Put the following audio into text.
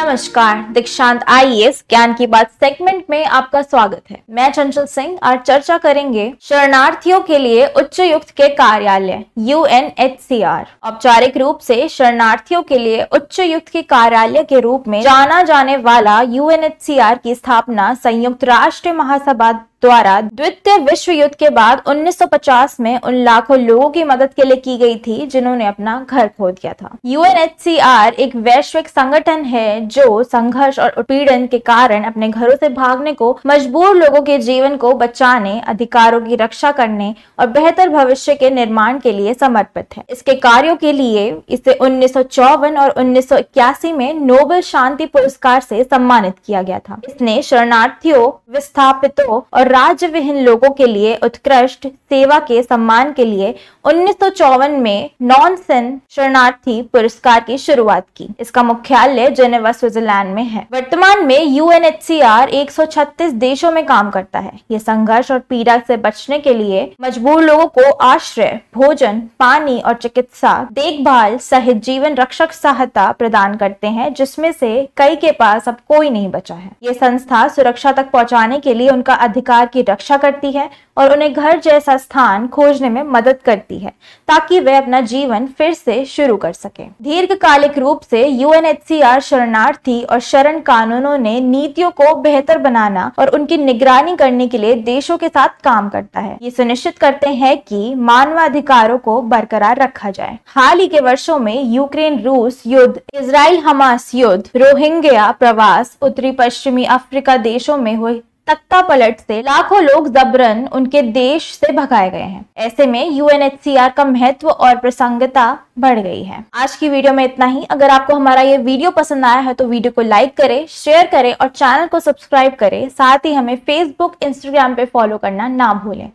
नमस्कार दीक्षांत एस ज्ञान की बात सेगमेंट में आपका स्वागत है मैं चंचल सिंह आज चर्चा करेंगे शरणार्थियों के लिए उच्च युक्त के कार्यालय यू एन औपचारिक रूप से शरणार्थियों के लिए उच्च युक्त के कार्यालय के रूप में जाना जाने वाला यू की स्थापना संयुक्त राष्ट्र महासभा द्वारा द्वितीय विश्व युद्ध के बाद 1950 में उन लाखों लोगों की मदद के लिए की गई थी जिन्होंने अपना घर खो दिया था यूएनएचसीआर एक वैश्विक संगठन है जो संघर्ष और उत्पीड़न के कारण अपने घरों से भागने को मजबूर लोगों के जीवन को बचाने अधिकारों की रक्षा करने और बेहतर भविष्य के निर्माण के लिए समर्पित है इसके कार्यो के लिए इसे उन्नीस और उन्नीस में नोबेल शांति पुरस्कार से सम्मानित किया गया था इसने शरणार्थियों विस्थापितों और राज्य विहीन लोगों के लिए उत्कृष्ट सेवा के सम्मान के लिए उन्नीस में नॉन सेन शरणार्थी पुरस्कार की शुरुआत की इसका मुख्यालय जेनेवा स्विट्जरलैंड में है वर्तमान में यू 136 देशों में काम करता है ये संघर्ष और पीड़ा से बचने के लिए मजबूर लोगों को आश्रय भोजन पानी और चिकित्सा देखभाल सहित जीवन रक्षक सहायता प्रदान करते हैं जिसमें से कई के पास अब कोई नहीं बचा है ये संस्था सुरक्षा तक पहुँचाने के लिए उनका अधिकार परिवार की रक्षा करती है और उन्हें घर जैसा स्थान खोजने में मदद करती है ताकि वे अपना जीवन फिर से शुरू कर सके दीर्घकालिक रूप से यूएनएचसीआर शरणार्थी और शरण कानूनों ने नीतियों को बेहतर बनाना और उनकी निगरानी करने के लिए देशों के साथ काम करता है ये सुनिश्चित करते हैं कि मानवाधिकारों को बरकरार रखा जाए हाल ही के वर्षों में यूक्रेन रूस युद्ध इसराइल हमास युद्ध रोहिंग्या प्रवास उत्तरी पश्चिमी अफ्रीका देशों में हुए तख्ता पलट से लाखों लोग जबरन उनके देश से भगाए गए हैं ऐसे में यूएनएचसीआर का महत्व और प्रसंगता बढ़ गई है आज की वीडियो में इतना ही अगर आपको हमारा ये वीडियो पसंद आया है तो वीडियो को लाइक करें शेयर करें और चैनल को सब्सक्राइब करें साथ ही हमें फेसबुक इंस्टाग्राम पे फॉलो करना ना भूलें